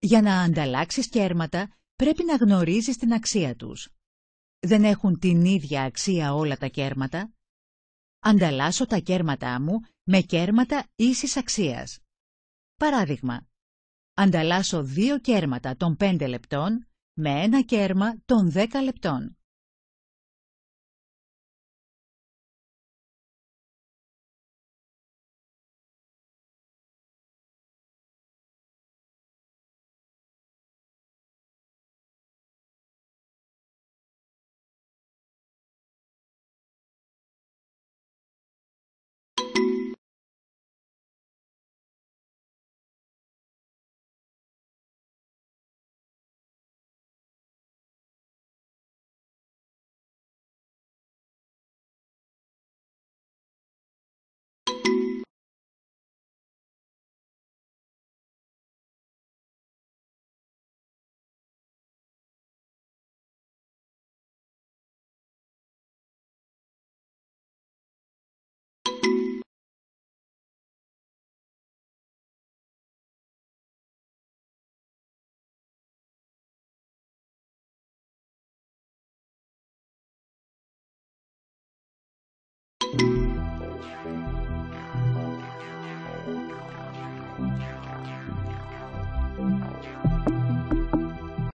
Για να ανταλλάξεις κέρματα πρέπει να γνωρίζεις την αξία τους. Δεν έχουν την ίδια αξία όλα τα κέρματα. Ανταλλάσσω τα κέρματά μου με κέρματα ίσης αξίας. Παράδειγμα, ανταλλάσσω δύο κέρματα των 5 λεπτών με ένα κέρμα των 10 λεπτών.